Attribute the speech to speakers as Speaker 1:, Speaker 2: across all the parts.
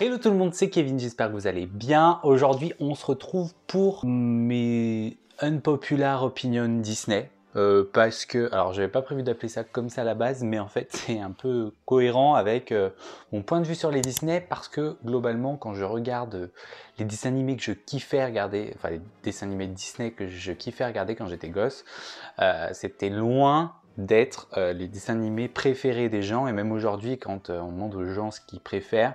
Speaker 1: Hello tout le monde, c'est Kevin, j'espère que vous allez bien. Aujourd'hui, on se retrouve pour mes unpopular opinion Disney. Euh, parce que, alors j'avais pas prévu d'appeler ça comme ça à la base, mais en fait c'est un peu cohérent avec euh, mon point de vue sur les Disney, parce que globalement quand je regarde euh, les dessins animés que je kiffais regarder, enfin les dessins animés Disney que je kiffais regarder quand j'étais gosse, c'était loin d'être les dessins animés préférés des gens, et même aujourd'hui quand on demande aux gens ce qu'ils préfèrent,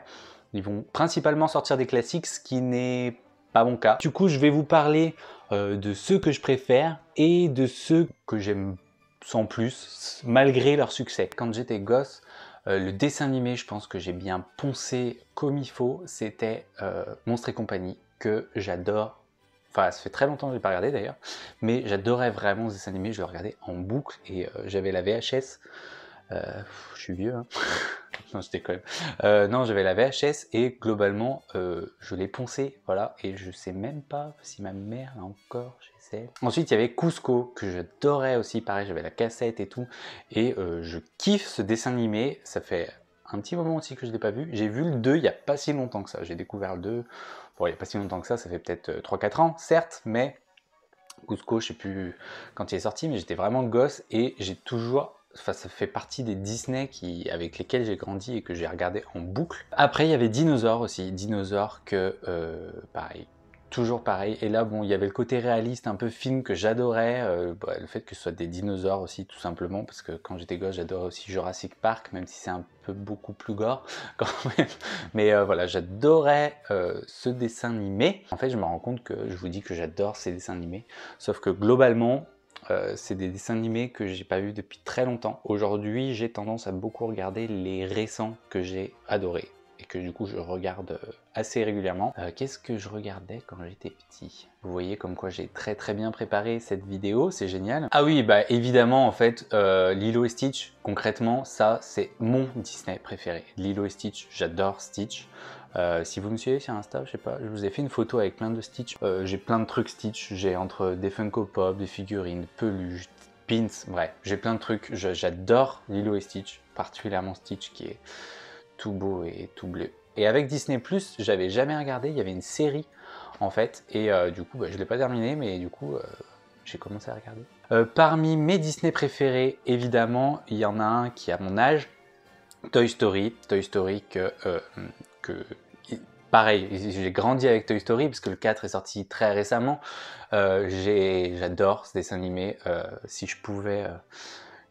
Speaker 1: ils vont principalement sortir des classiques, ce qui n'est pas mon cas. Du coup, je vais vous parler euh, de ceux que je préfère et de ceux que j'aime sans plus, malgré leur succès. Quand j'étais gosse, euh, le dessin animé, je pense que j'ai bien poncé comme il faut, c'était euh, et compagnie, que j'adore. Enfin, ça fait très longtemps que je l'ai pas regardé d'ailleurs, mais j'adorais vraiment ce dessin animé, je le regardais en boucle et euh, j'avais la VHS. je suis vieux, hein. non, j'étais quand même. Euh, non, j'avais la VHS et globalement, euh, je l'ai poncé voilà, et je sais même pas si ma mère l'a encore chez elle. Ensuite, il y avait Cusco, que j'adorais aussi, pareil, j'avais la cassette et tout, et euh, je kiffe ce dessin animé, ça fait un petit moment aussi que je l'ai pas vu. J'ai vu le 2 il n'y a pas si longtemps que ça, j'ai découvert le 2, bon, il n'y a pas si longtemps que ça, ça fait peut-être 3-4 ans, certes, mais... Cusco, je sais plus quand il est sorti, mais j'étais vraiment gosse et j'ai toujours Enfin, ça fait partie des Disney qui, avec lesquels j'ai grandi et que j'ai regardé en boucle. Après, il y avait Dinosaur aussi. Dinosaur que, euh, pareil, toujours pareil. Et là, bon, il y avait le côté réaliste, un peu film que j'adorais. Euh, bah, le fait que ce soit des dinosaures aussi, tout simplement, parce que quand j'étais gosse, j'adorais aussi Jurassic Park, même si c'est un peu beaucoup plus gore quand même. Mais euh, voilà, j'adorais ce dessin animé. En fait, je me rends compte que je vous dis que j'adore ces dessins animés. Sauf que globalement, euh, c'est des dessins animés que j'ai pas vus depuis très longtemps. Aujourd'hui, j'ai tendance à beaucoup regarder les récents que j'ai adorés et que du coup je regarde euh, assez régulièrement. Euh, qu'est-ce que je regardais quand j'étais petit Vous voyez comme quoi j'ai très très bien préparé cette vidéo, c'est génial. Ah oui, bah évidemment en fait, euh, Lilo et Stitch, concrètement, ça c'est mon Disney préféré. Lilo et Stitch, j'adore Stitch. si vous me suivez sur Insta, je sais pas, je vous ai fait une photo avec plein de Stitch. j'ai plein de trucs Stitch, j'ai entre des Funko Pop, des figurines, peluches, pins, bref, j'ai plein de trucs. J'adore Lilo et Stitch, particulièrement Stitch qui est tout beau et tout bleu. Et avec Disney+, j'avais jamais regardé, il y avait une série en fait, et euh, du coup bah, je l'ai pas terminé, mais du coup euh, j'ai commencé à regarder. Euh, parmi mes Disney préférés, évidemment, il y en a un qui à mon âge, Toy Story, Toy Story que, pareil, j'ai grandi avec Toy Story parce que le 4 est sorti très récemment. J'adore ce dessin animé. si je pouvais,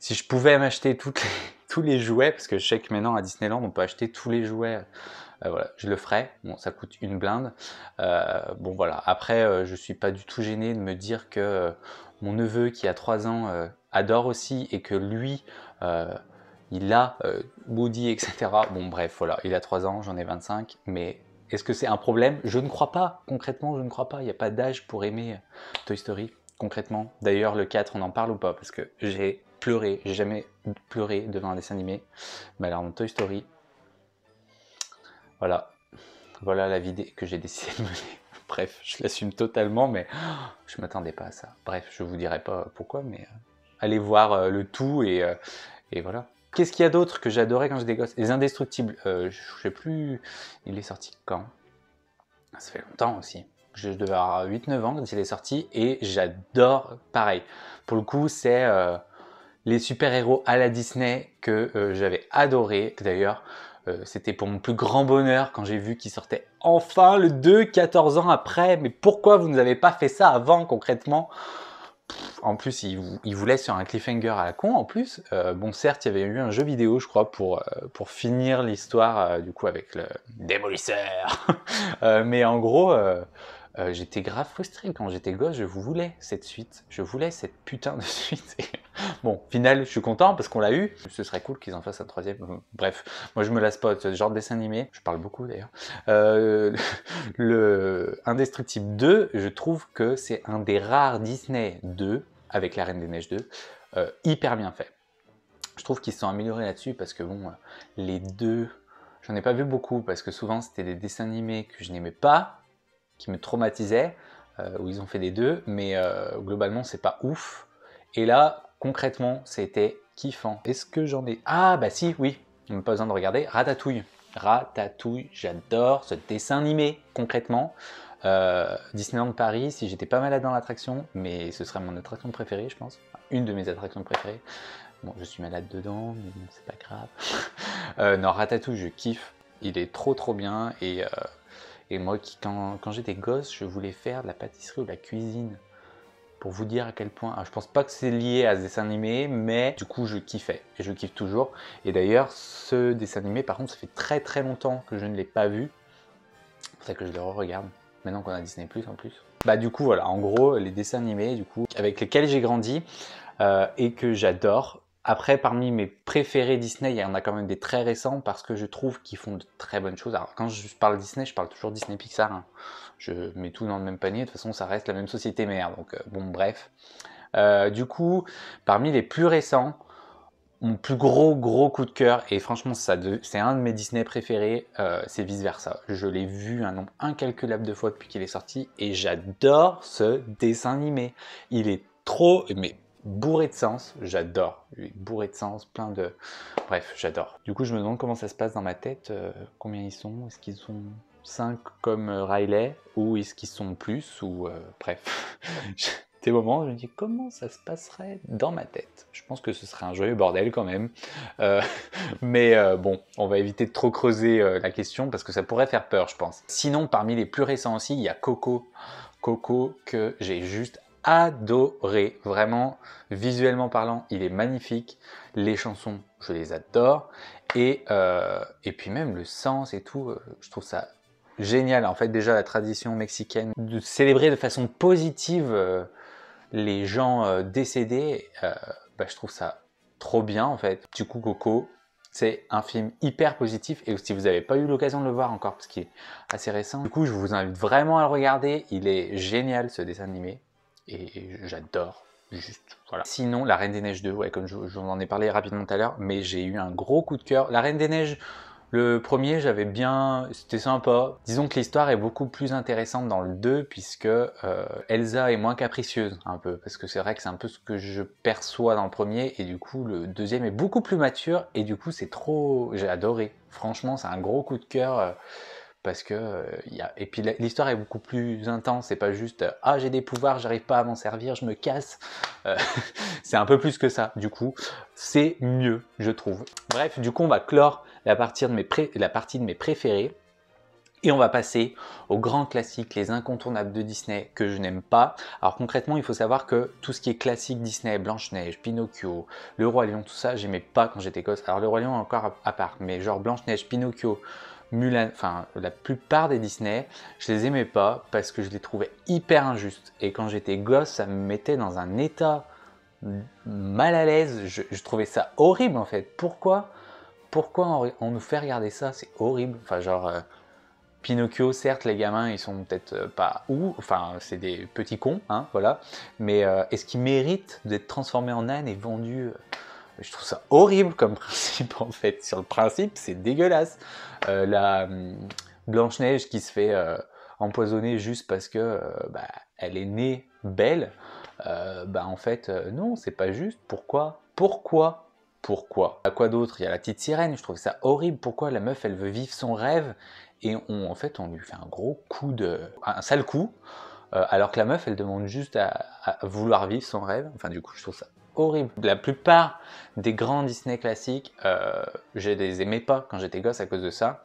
Speaker 1: si je pouvais m'acheter toutes les, tous les jouets, parce que je sais que maintenant à Disneyland, on peut acheter tous les jouets. Euh, voilà, je le ferai. Bon, ça coûte une blinde. Euh, bon, voilà. Après, euh, je suis pas du tout gêné de me dire que mon neveu qui a 3 ans adore aussi et que lui, il a Woody, etc. Bon, bref, voilà. Il a 3 ans, j'en ai 25. Mais est-ce que c'est un problème Je ne crois pas. Concrètement, je ne crois pas. Il n'y a pas d'âge pour aimer Toy Story. Concrètement. D'ailleurs, le 4, on en parle ou pas Parce que j'ai pleurer, J'ai jamais pleuré devant un dessin animé. Mais alors, Toy Story, voilà. Voilà la vidéo que j'ai décidé de mener. Bref, je l'assume totalement, mais je m'attendais pas à ça. Bref, je vous dirai pas pourquoi, mais euh, allez voir euh, le tout euh, et, voilà. Qu'est-ce qu'il y a d'autre que j'adorais quand je gosse Les Indestructibles. je sais plus, il est sorti quand Ça fait longtemps aussi. Je devais avoir 8-9 ans quand il est sorti et j'adore. Pareil, pour le coup, c'est les super-héros à la Disney que euh, j'avais adoré. D'ailleurs, euh, c'était pour mon plus grand bonheur quand j'ai vu qu'il sortait enfin le 2, 14 ans après. Mais pourquoi vous n'avez avez pas fait ça avant concrètement en plus, il vous, sur un cliffhanger à la con. En plus, euh, bon, certes, il y avait eu un jeu vidéo, je crois, pour, pour finir l'histoire, du coup, avec le démolisseur. mais en gros, euh, j'étais grave frustré. Quand j'étais gosse, je voulais cette suite. Je voulais cette putain de suite. bon, final, je suis content parce qu'on l'a eu. Ce serait cool qu'ils en fassent un troisième. Bref, moi je me lasse pas de ce genre de dessin animé. Je parle beaucoup d'ailleurs. Euh, le Indestructible 2, je trouve que c'est un des rares Disney 2, avec La Reine des Neiges 2, euh, hyper bien fait. Je trouve qu'ils se sont améliorés là-dessus parce que bon, euh, les deux... J'en ai pas vu beaucoup parce que souvent c'était des dessins animés que je n'aimais pas qui me traumatisait, euh, où ils ont fait des deux, mais euh, globalement c'est pas ouf. Et là, concrètement, c'était kiffant. Est-ce que j'en ai... Ah bah si, oui, on pas besoin de regarder, Ratatouille. Ratatouille, j'adore ce dessin animé, concrètement. Euh, Disneyland Paris, si j'étais pas malade dans l'attraction, mais ce serait mon attraction préférée, je pense. une de mes attractions préférées. Bon, je suis malade dedans, mais bon, c'est pas grave. non, Ratatouille, je kiffe. Il est trop trop bien et et moi, quand, j'étais gosse, je voulais faire de la pâtisserie ou de la cuisine. Pour vous dire à quel point, ah, je pense pas que c'est lié à ce dessin animé, mais du coup je kiffais et je kiffe toujours. Et d'ailleurs, ce dessin animé, par contre, ça fait très très longtemps que je ne l'ai pas vu. C'est pour ça que je le re regarde maintenant qu'on a Disney Plus en plus. Bah du coup voilà, en gros les dessins animés du coup avec lesquels j'ai grandi euh, et que j'adore, après, parmi mes préférés Disney, il y en a quand même des très récents parce que je trouve qu'ils font de très bonnes choses. Alors, quand je parle Disney, je parle toujours Disney Pixar. Hein. Je mets tout dans le même panier. De toute façon, ça reste la même société mère. Donc, euh, bon, bref. Euh, du coup, parmi les plus récents, mon plus gros, gros coup de cœur, et franchement, c'est un de mes Disney préférés, euh, c'est vice versa. Je l'ai vu un nombre incalculable de fois depuis qu'il est sorti et j'adore ce dessin animé. Il est trop, mais bourré de sens, j'adore. Bourré de sens, plein de... Bref, j'adore. Du coup, je me demande comment ça se passe dans ma tête, euh, combien ils sont, est-ce qu'ils sont 5 comme euh, Riley, ou est-ce qu'ils sont plus, ou... Euh, bref, des moments, je me dis comment ça se passerait dans ma tête. Je pense que ce serait un joyeux bordel quand même. mais bon, on va éviter de trop creuser la question parce que ça pourrait faire peur, je pense. Sinon, parmi les plus récents aussi, il y a Coco. Coco que j'ai juste adoré. Vraiment, visuellement parlant, il est magnifique. Les chansons, je les adore. Et, euh, et puis même le sens et tout, euh, je trouve ça génial. En fait, déjà, la tradition mexicaine de célébrer de façon positive euh, les gens décédés, bah, je trouve ça trop bien, en fait. Du coup, Coco, c'est un film hyper positif et si vous n'avez pas eu l'occasion de le voir encore parce qu'il est assez récent, du coup je vous invite vraiment à le regarder. Il est génial ce dessin animé et j'adore. Juste, voilà. Sinon, La Reine des Neiges 2, comme je, vous en ai parlé rapidement tout à l'heure, mais j'ai eu un gros coup de cœur. La Reine des Neiges, le premier, j'avais bien... c'était sympa. Disons que l'histoire est beaucoup plus intéressante dans le 2, puisque euh, Elsa est moins capricieuse, un peu, parce que c'est vrai que c'est un peu ce que je perçois dans le premier, et du coup, le deuxième est beaucoup plus mature, et du coup, c'est trop... j'ai adoré. Franchement, c'est un gros coup de cœur. Euh, parce que euh, y et puis l'histoire est beaucoup plus intense c'est pas juste euh, ah j'ai des pouvoirs j'arrive pas à m'en servir je me casse euh, c'est un peu plus que ça du coup c'est mieux je trouve bref du coup on va clore la partie de mes, la partie de mes préférés et on va passer aux grands classiques, les incontournables de Disney que je n'aime pas. Alors concrètement, il faut savoir que tout ce qui est classique Disney, Blanche-Neige, Pinocchio, Le Roi Lion, tout ça, j'aimais pas quand j'étais gosse. Alors Le Roi Lion encore à part, mais genre Blanche-Neige, Pinocchio, enfin la plupart des Disney, je les aimais pas parce que je les trouvais hyper injustes. Et quand j'étais gosse, ça me mettait dans un état mal à l'aise. Je, trouvais ça horrible en fait. Pourquoi Pourquoi on, nous fait regarder ça C'est horrible. Enfin genre euh, Pinocchio, certes, les gamins, ils sont peut-être euh, pas ou, enfin, c'est des petits cons, hein, voilà. Mais euh, est-ce qu'ils méritent d'être transformés en âne et vendus je trouve ça horrible comme principe en fait. Sur le principe, c'est dégueulasse. Euh, la hum, Blanche-Neige qui se fait euh, empoisonner juste parce que euh, bah, elle est née belle, bah en fait, non, c'est pas juste. Pourquoi Pourquoi pourquoi À quoi d'autre Il y a la petite sirène, je trouve ça horrible. Pourquoi la meuf, elle veut vivre son rêve et on, en fait, on lui fait un gros coup de... un sale coup, alors que la meuf, elle demande juste à, vouloir vivre son rêve. Enfin, du coup, je trouve ça horrible. La plupart des grands Disney classiques, euh, je les aimais pas quand j'étais gosse à cause de ça.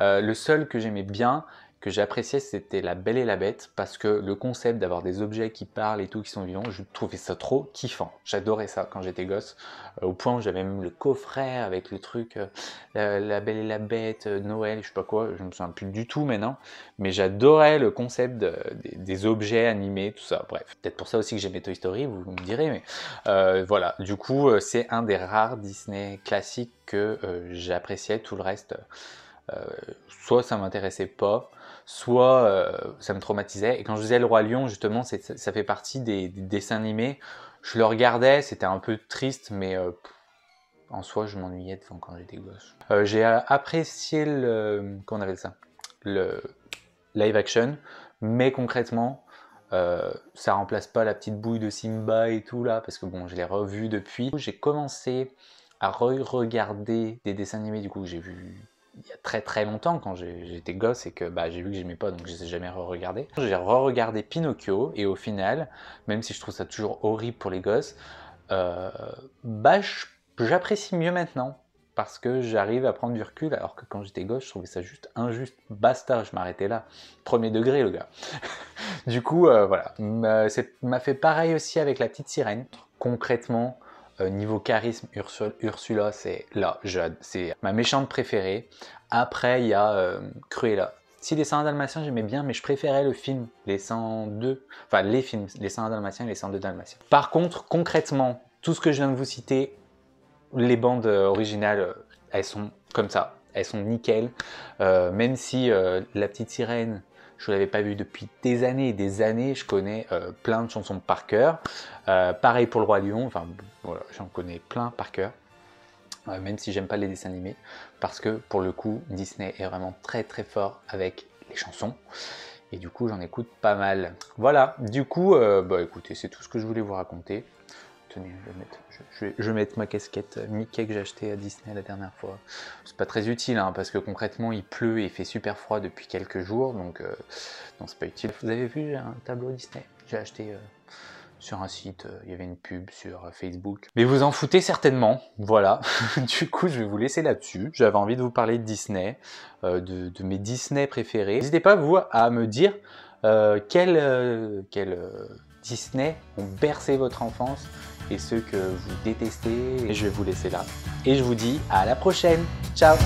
Speaker 1: Euh, le seul que j'aimais bien, que j'appréciais, c'était La Belle et la Bête, parce que le concept d'avoir des objets qui parlent et tout, qui sont vivants, je trouvais ça trop kiffant. J'adorais ça quand j'étais gosse, euh, au point où j'avais même le coffret avec le truc euh, la, Belle et la Bête, euh, Noël, je sais pas quoi, je me souviens plus du tout maintenant, mais j'adorais le concept des, objets animés, tout ça, bref. Peut-être pour ça aussi que j'aimais Toy Story, vous, me direz, mais voilà. Du coup, c'est un des rares Disney classiques que j'appréciais, tout le reste... soit ça m'intéressait pas, soit euh, ça me traumatisait. Et quand je faisais Le Roi Lion, justement, ça, fait partie des, dessins animés. Je le regardais, c'était un peu triste, mais euh, en soi, je m'ennuyais devant quand j'étais gosse. Euh, j'ai apprécié le... ça Le live action, mais concrètement, ça remplace pas la petite bouille de Simba et tout là, parce que bon, je l'ai revu depuis. J'ai commencé à re-regarder des dessins animés, du coup j'ai vu il y a très très longtemps, quand j'étais gosse et que bah, j'ai vu que j'aimais pas, donc je les jamais re-regardés. J'ai re-regardé Pinocchio et au final, même si je trouve ça toujours horrible pour les gosses, euh, bah, j'apprécie mieux maintenant parce que j'arrive à prendre du recul, alors que quand j'étais gosse je trouvais ça juste injuste. Basta, je m'arrêtais là. Premier degré, le gars. du coup, euh, voilà ça M'a fait pareil aussi avec La Petite Sirène. Concrètement, euh, niveau charisme, Ursula, c'est là, c'est ma méchante préférée. Après, il y a euh, Cruella. Si les 100 Dalmatiens, j'aimais bien, mais je préférais le film, les 102, enfin les films, les 100 Dalmatiens et les 102 Dalmatiens. Par contre, concrètement, tout ce que je viens de vous citer, les bandes euh, originales, elles sont comme ça, elles sont nickel, même si La Petite Sirène je ne l'avais pas vu depuis des années et des années. Je connais euh, plein de chansons par cœur. Euh, pareil pour Le Roi Lion. Enfin, voilà, j'en connais plein par cœur. Euh, même si j'aime pas les dessins animés. Parce que pour le coup, Disney est vraiment très très fort avec les chansons. Et du coup, j'en écoute pas mal. Voilà, du coup, bah écoutez, c'est tout ce que je voulais vous raconter tenez, je vais, mettre, ma casquette euh, Mickey que j'ai acheté à Disney la dernière fois. C'est pas très utile, hein, parce que concrètement, il pleut et fait super froid depuis quelques jours, donc euh, non, c'est pas utile. Vous avez vu, j'ai un tableau Disney. J'ai acheté euh, sur un site, il y avait une pub sur Facebook. Mais vous en foutez certainement, voilà. du coup, je vais vous laisser là-dessus. J'avais envie de vous parler de Disney, de, mes Disney préférés. N'hésitez pas, vous, à me dire... quels quel, Disney ont bercé votre enfance et ceux que vous détestez. je vais vous laisser là. Et je vous dis à la prochaine. Ciao